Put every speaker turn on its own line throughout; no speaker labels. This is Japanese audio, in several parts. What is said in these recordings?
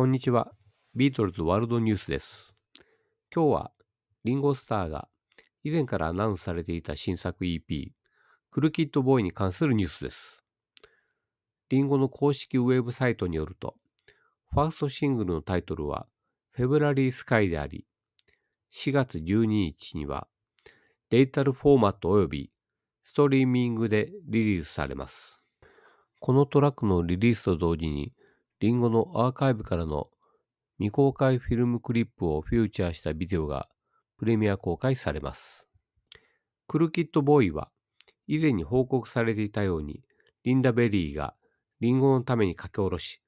こんにちは。ビートルズワールドニュースです。今日はリンゴスターが以前からアナウンスされていた新作 EP クルキッドボーイに関するニュースです。リンゴの公式ウェブサイトによるとファーストシングルのタイトルはフェブラリースカイであり4月12日にはデジタルフォーマット及びストリーミングでリリースされます。このトラックのリリースと同時にリンゴのアーカイブからの未公開フィルムクリップをフューチャーしたビデオがプレミア公開されます。クルキットボーイは以前に報告されていたようにリンダ・ベリーがリンゴのために書き下ろし、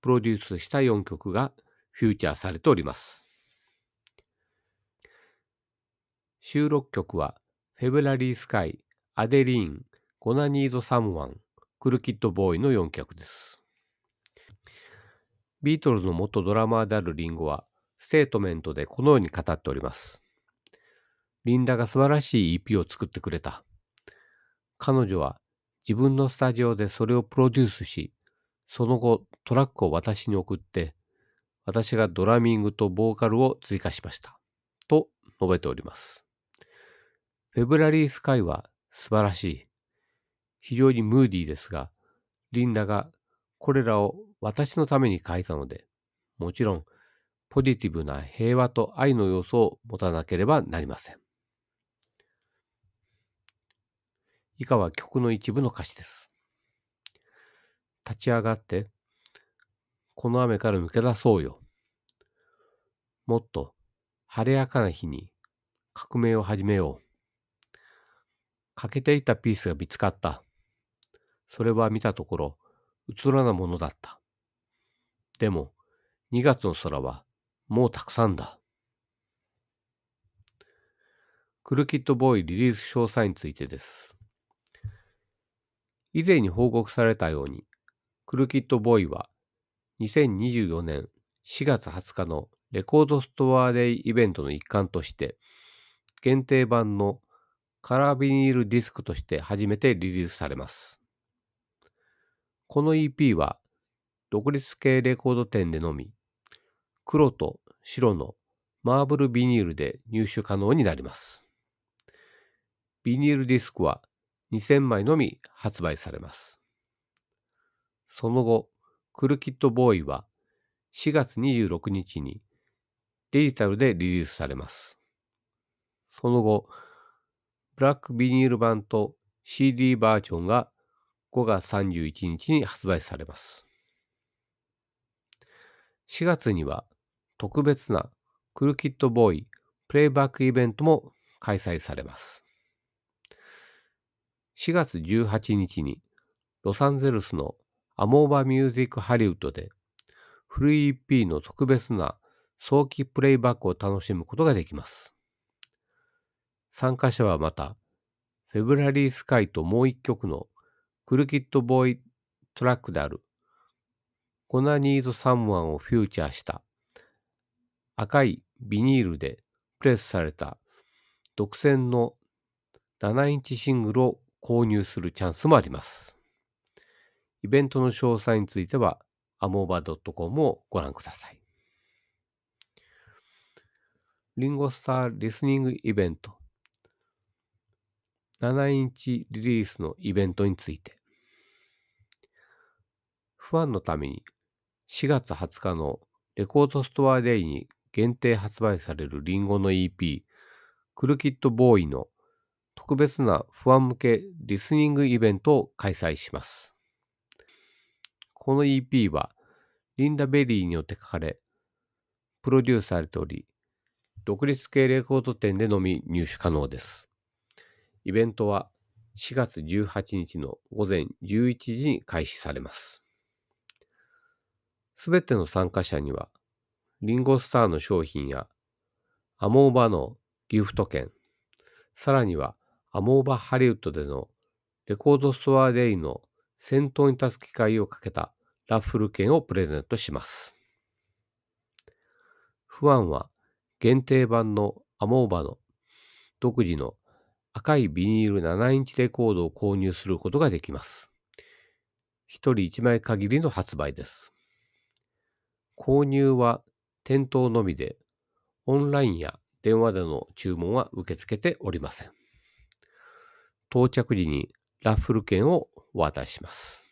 プロデュースした4曲がフューチャーされております。収録曲はフェブラリー・スカイ、アデリーン、ゴナニード・サムワン、クルキットボーイの4曲です。ビートルズの元ドラマーであるリンゴは、ステートメントでこのように語っております。リンダが素晴らしい EP を作ってくれた。彼女は自分のスタジオでそれをプロデュースし、その後トラックを私に送って、私がドラミングとボーカルを追加しました。と述べております。フェブラリースカイは素晴らしい。非常にムーディーですが、リンダがこれらを私のために書いたので、もちろん、ポジティブな平和と愛の要素を持たなければなりません。以下は曲の一部の歌詞です。立ち上がって、この雨から抜け出そうよ。もっと晴れやかな日に革命を始めよう。欠けていたピースが見つかった。それは見たところ、うつなものだった。でても、2月の空はもうたくさんだ。クルキットボーイリリース詳細についてです。以前に報告されたように、クルキットボーイは2024年4月20日のレコードストアデイイベントの一環として、限定版のカラービニールディスクとして初めてリリースされます。この EP は独立系レコード店でのみ、黒と白のマーブルビニールで入手可能になります。ビニールディスクは2000枚のみ発売されます。その後、クルキットボーイは4月26日にデジタルでリリースされます。その後、ブラックビニール版と CD バージョンが5月31日に発売されます。4月には特別なクルキットボーイプレイバックイベントも開催されます。4月18日にロサンゼルスのアモーバミュージックハリウッドでフル EP の特別な早期プレイバックを楽しむことができます。参加者はまた、フェブラリースカイともう一曲のクルキットボーイトラックであるコナニー a サ e ワをフューチャーした赤いビニールでプレスされた独占の7インチシングルを購入するチャンスもあります。イベントの詳細については amova.com をご覧ください。リンゴスターリスニングイベント7インチリリースのイベントについて不安のために4月20日のレコードストアデイに限定発売されるリンゴの EP、クルキットボーイの特別なファン向けリスニングイベントを開催します。この EP はリンダ・ベリーによって書かれ、プロデュースされており、独立系レコード店でのみ入手可能です。イベントは4月18日の午前11時に開始されます。すべての参加者には、リンゴスターの商品や、アモーバのギフト券、さらにはアモーバハリウッドでのレコードストアデイの先頭に立つ機会をかけたラッフル券をプレゼントします。不安は限定版のアモーバの独自の赤いビニール7インチレコードを購入することができます。1人1枚限りの発売です。購入は店頭のみで、オンラインや電話での注文は受け付けておりません。到着時にラッフル券をお渡しします。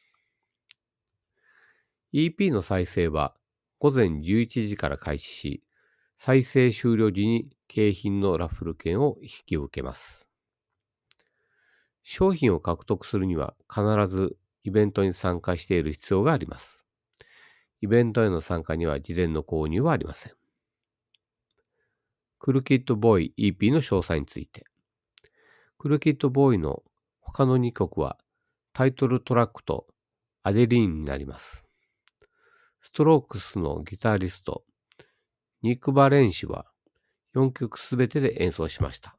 EP の再生は午前11時から開始し、再生終了時に景品のラッフル券を引き受けます。商品を獲得するには必ずイベントに参加している必要があります。イベントへの参加には事前の購入はありません。クルキットボーイ EP の詳細について。クルキットボーイの他の2曲はタイトルトラックとアデリーンになります。ストロークスのギタリスト、ニック・バレン氏は4曲すべてで演奏しました。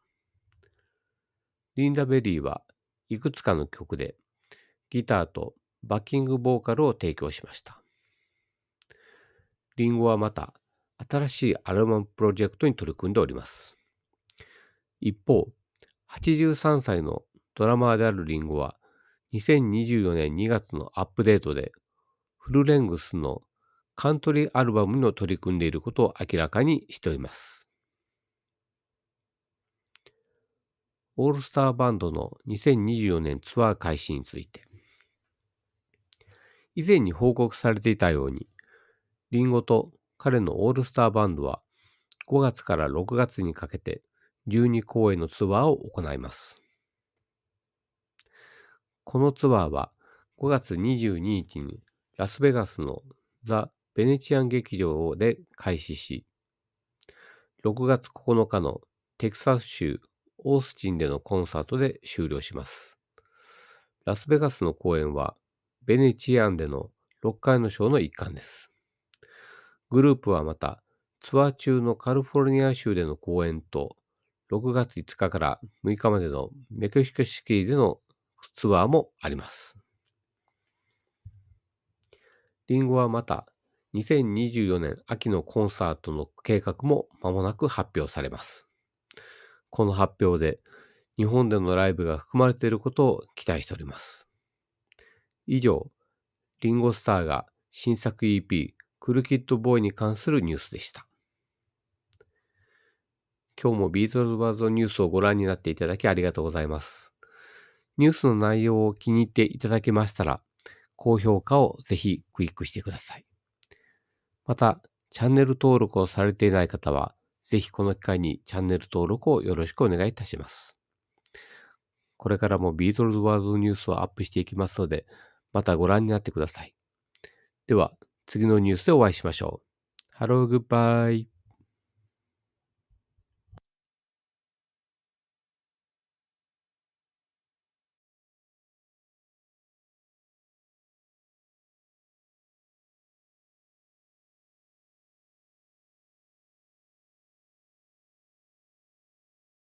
リンダ・ベリーはいくつかの曲でギターとバッキングボーカルを提供しました。リンゴはまた新しいアルバムプロジェクトに取り組んでおります。一方、83歳のドラマーであるリンゴは2024年2月のアップデートでフルレングスのカントリーアルバムに取り組んでいることを明らかにしております。オールスターバンドの2024年ツアー開始について以前に報告されていたようにリンゴと彼のオールスターバンドは5月から6月にかけて12公演のツアーを行います。このツアーは5月22日にラスベガスのザ・ベネチアン劇場で開始し、6月9日のテキサス州オースチンでのコンサートで終了します。ラスベガスの公演はベネチアンでの6回のショーの一環です。グループはまた、ツアー中のカリフォルニア州での公演と、6月5日から6日までのメキシコシティでのツアーもあります。リンゴはまた、2024年秋のコンサートの計画も間もなく発表されます。この発表で、日本でのライブが含まれていることを期待しております。以上、リンゴスターが新作 EP クルキッドボーイに関するニュースでした。今日もビートルズバードニュースをご覧になっていただきありがとうございます。ニュースの内容を気に入っていただけましたら、高評価をぜひクリックしてください。また、チャンネル登録をされていない方は、ぜひこの機会にチャンネル登録をよろしくお願いいたします。これからもビートルズワールドニュースをアップしていきますので、またご覧になってください。では、次のニュースでお会いしましょう。ハローグッバイ。